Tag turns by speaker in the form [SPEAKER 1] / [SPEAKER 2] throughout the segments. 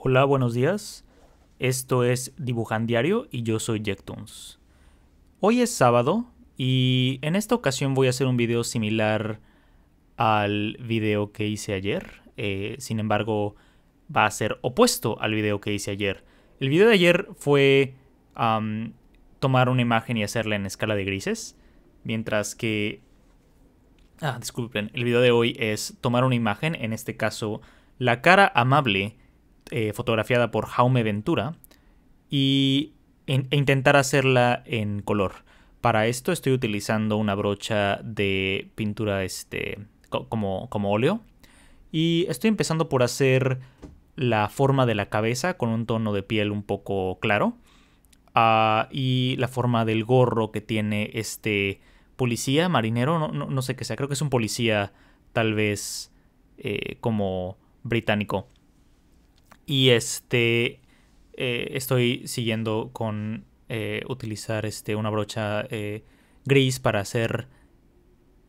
[SPEAKER 1] Hola, buenos días. Esto es Dibujan Diario y yo soy Jektoons. Hoy es sábado y en esta ocasión voy a hacer un video similar al video que hice ayer. Eh, sin embargo, va a ser opuesto al video que hice ayer. El video de ayer fue tomar una imagen y hacerla en escala de grises, mientras que... Ah, disculpen, el video de hoy es tomar una imagen, en este caso la cara amable eh, fotografiada por Jaume Ventura e, intentar hacerla en color. Para esto estoy utilizando una brocha de pintura este, como, como óleo y estoy empezando por hacer la forma de la cabeza con un tono de piel un poco claro ah, y la forma del gorro que tiene este policía marinero, no, sé qué sea, creo que es un policía tal vez eh, como británico. Y este, eh, estoy siguiendo con eh, utilizar este, una brocha eh, gris para hacer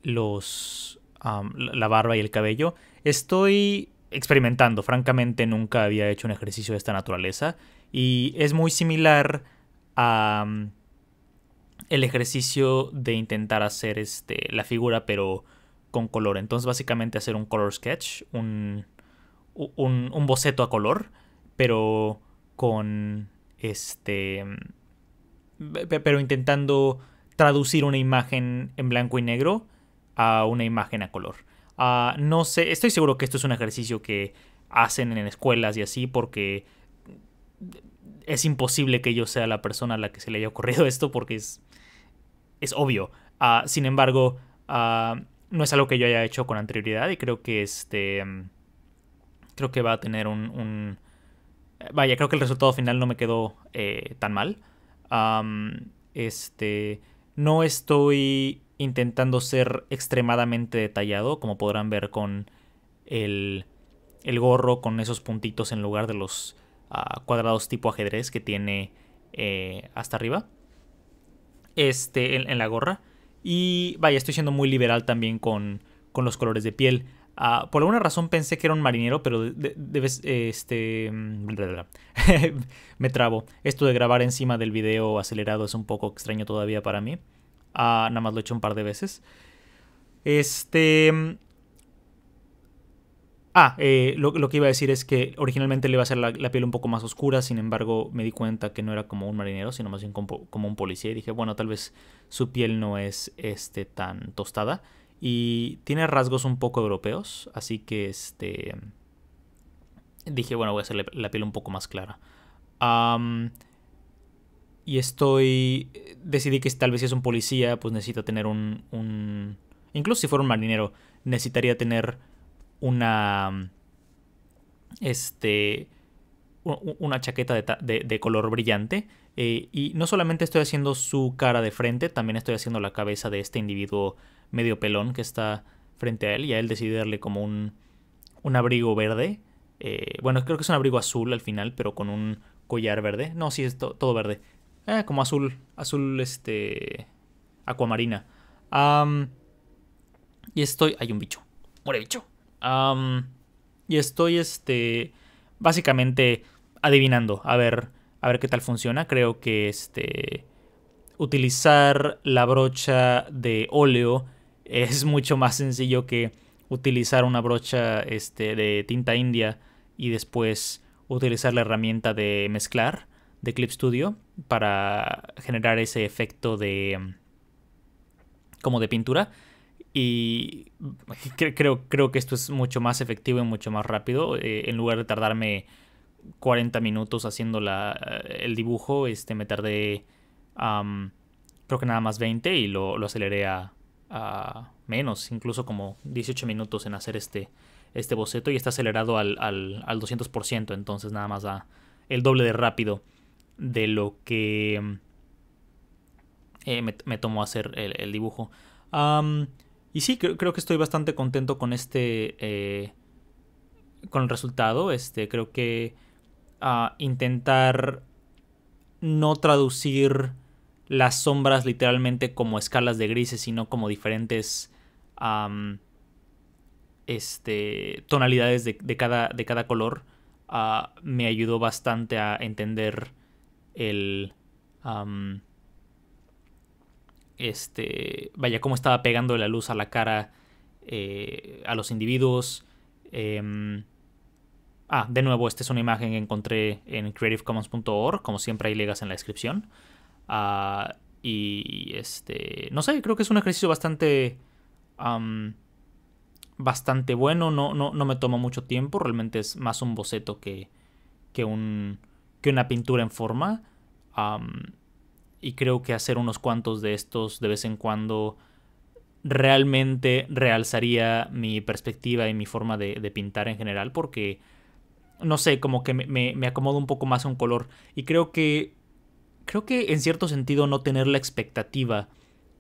[SPEAKER 1] los, la barba y el cabello. Estoy experimentando, francamente nunca había hecho un ejercicio de esta naturaleza y es muy similar a el ejercicio de intentar hacer este, la figura pero con color. Entonces básicamente hacer un color sketch, un, un, boceto a color, pero con este... pero intentando traducir una imagen en blanco y negro a una imagen a color. Ah, no sé, estoy seguro que esto es un ejercicio que hacen en escuelas y así porque es imposible que yo sea la persona a la que se le haya ocurrido esto porque es, es obvio. Ah, sin embargo, ah, no es algo que yo haya hecho con anterioridad y creo que este creo que va a tener un, Vaya, creo que el resultado final no me quedó eh, tan mal. este, no estoy intentando ser extremadamente detallado, como podrán ver con el, el gorro, con esos puntitos en lugar de los ah, cuadrados tipo ajedrez que tiene eh, hasta arriba. Este, en, en, la gorra. Y vaya, estoy siendo muy liberal también con, con los colores de piel. Ah, por alguna razón pensé que era un marinero, pero de, este, me trabo. Esto de grabar encima del video acelerado es un poco extraño todavía para mí. Ah, nada más lo he hecho un par de veces. Este... Ah, eh, lo, que iba a decir es que originalmente le iba a hacer la, piel un poco más oscura, sin embargo me di cuenta que no era como un marinero, sino más bien como, un policía. Y dije, bueno, tal vez su piel no es este, tan tostada y tiene rasgos un poco europeos, así que este dije, bueno, voy a hacerle la piel un poco más clara. y estoy. Decidí que tal vez si es un policía, pues necesita tener un, incluso si fuera un marinero, necesitaría tener una. Este. Una chaqueta de, color brillante. Eh, y no solamente estoy haciendo su cara de frente, también estoy haciendo la cabeza de este individuo medio pelón que está frente a él y a él decide darle como un, un abrigo verde. Eh, bueno, creo que es un abrigo azul al final, pero con un collar verde. No, sí, es todo verde. Ah, como azul, azul, este, acuamarina. y estoy... Hay un bicho. Muere bicho. y estoy, este, básicamente adivinando. A ver, a ver qué tal funciona. Creo que, este, utilizar la brocha de óleo es mucho más sencillo que utilizar una brocha este, de tinta india y después utilizar la herramienta de mezclar de Clip Studio para generar ese efecto de como de pintura y creo, creo que esto es mucho más efectivo y mucho más rápido eh, en lugar de tardarme 40 minutos haciendo eh, el dibujo este me tardé creo que nada más 20 y lo, lo aceleré a menos, incluso como 18 minutos en hacer este, este boceto y está acelerado al, al, 200%, entonces nada más da el doble de rápido de lo que eh, me, tomó hacer el, dibujo. y sí, creo, que estoy bastante contento con este. Eh, con el resultado. Este, creo que a ah, intentar no traducir las sombras literalmente como escalas de grises, sino como diferentes este, tonalidades de, cada, color, ah, me ayudó bastante a entender el... este, vaya, cómo estaba pegando la luz a la cara eh, a los individuos. Em, ah, de nuevo, esta es una imagen que encontré en creativecommons.org, como siempre hay ligas en la descripción. Ah, y este, no sé, creo que es un ejercicio bastante... bastante bueno, no, no, me toma mucho tiempo, realmente es más un boceto que, que, un, que una pintura en forma. y creo que hacer unos cuantos de estos de vez en cuando realmente realzaría mi perspectiva y mi forma de, pintar en general porque, no sé, como que me, me acomodo un poco más a un color. Y creo que creo que en cierto sentido no tener la expectativa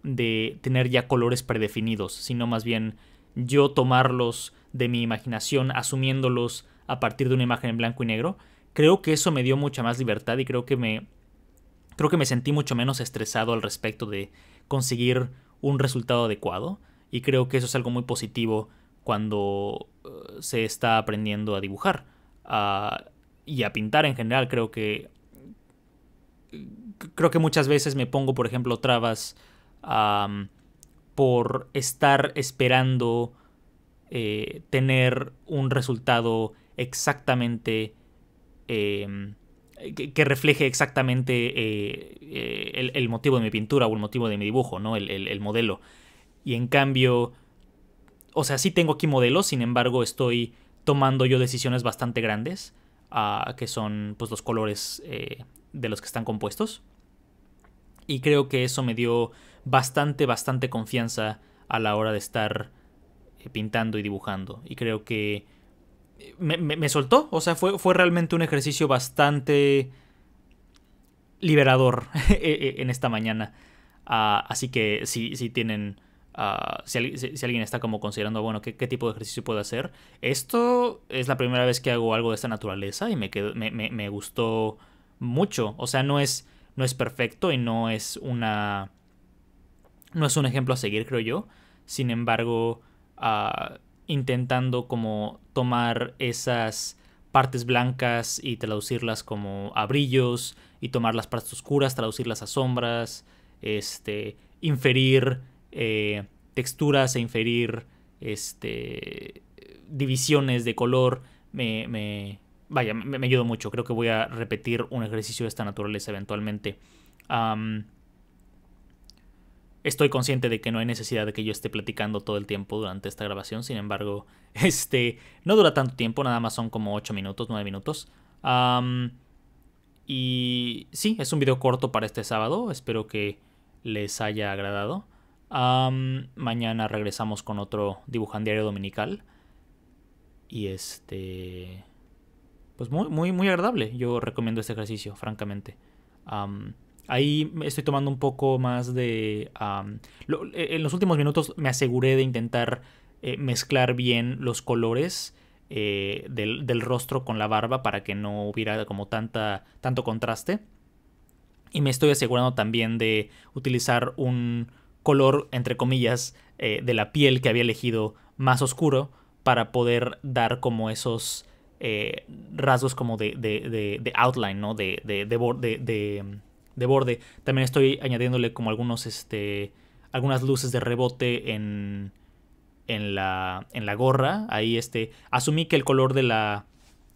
[SPEAKER 1] de tener ya colores predefinidos, sino más bien yo tomarlos de mi imaginación, asumiéndolos a partir de una imagen en blanco y negro, creo que eso me dio mucha más libertad y creo que me creo que me sentí mucho menos estresado al respecto de conseguir un resultado adecuado y creo que eso es algo muy positivo cuando eh, se está aprendiendo a dibujar y a pintar en general creo que creo que muchas veces me pongo, por ejemplo, trabas por estar esperando eh, tener un resultado exactamente em, que, refleje exactamente eh, eh, el, motivo de mi pintura o el motivo de mi dibujo, ¿no? El, modelo. Y en cambio, o sea, sí tengo aquí modelos, sin embargo, estoy tomando yo decisiones bastante grandes, ah, que son pues, los colores de los que están compuestos y creo que eso me dio bastante, bastante confianza a la hora de estar eh, pintando y dibujando. Y creo que eh, me, soltó, o sea, fue, fue realmente un ejercicio bastante liberador eh, en esta mañana. Ah, así que si, tienen... Ah, si, alguien está como considerando, bueno, ¿qué, tipo de ejercicio puedo hacer? Esto es la primera vez que hago algo de esta naturaleza y me, me gustó mucho. O sea, no es no es perfecto y no es una... No es un ejemplo a seguir, creo yo. Sin embargo, ah, intentando como tomar esas partes blancas y traducirlas como a brillos y tomar las partes oscuras, traducirlas a sombras, este, inferir eh, texturas e inferir este, divisiones de color me, vaya, me, ayudó mucho. Creo que voy a repetir un ejercicio de esta naturaleza eventualmente. estoy consciente de que no hay necesidad de que yo esté platicando todo el tiempo durante esta grabación. Sin embargo, este no dura tanto tiempo, nada más son como 8 minutos, 9 minutos. y sí, es un video corto para este sábado. Espero que les haya agradado. mañana regresamos con otro diario dominical. Y este pues muy, muy, muy agradable. Yo recomiendo este ejercicio, francamente. ahí estoy tomando un poco más de... E, en los últimos minutos me aseguré de intentar eh, mezclar bien los colores. Eh, del, rostro con la barba para que no hubiera como tanta, tanto contraste. Y me estoy asegurando también de utilizar un color, entre comillas, eh, de la piel que había elegido más oscuro para poder dar como esos eh, rasgos como de, de, outline, ¿no? De, de, borde. También estoy añadiéndole como algunos, este, algunas luces de rebote en, en, la, en la gorra. Ahí, este, asumí que el color de la,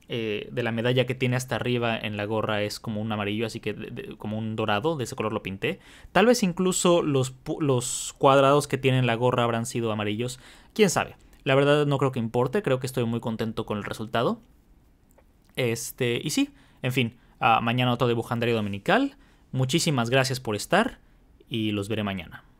[SPEAKER 1] eh, de la medalla que tiene hasta arriba en la gorra es como un amarillo, así que como un dorado, de ese color lo pinté. Tal vez incluso los, los, cuadrados que tiene la gorra habrán sido amarillos, quién sabe. La verdad no creo que importe, creo que estoy muy contento con el resultado. Este, y sí, en fin, mañana otro dibujandario dominical. Muchísimas gracias por estar y los veré mañana.